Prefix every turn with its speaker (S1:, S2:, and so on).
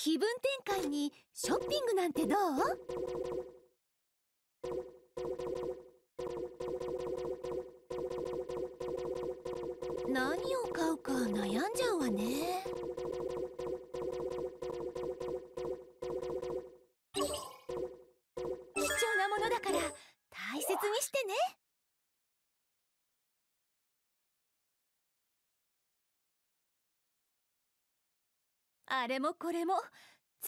S1: 気分転換にショッピング
S2: なんてどう
S3: 何を買うか悩んじゃう
S4: わね。
S5: 貴重なものだから大切にしてね。あれもこれも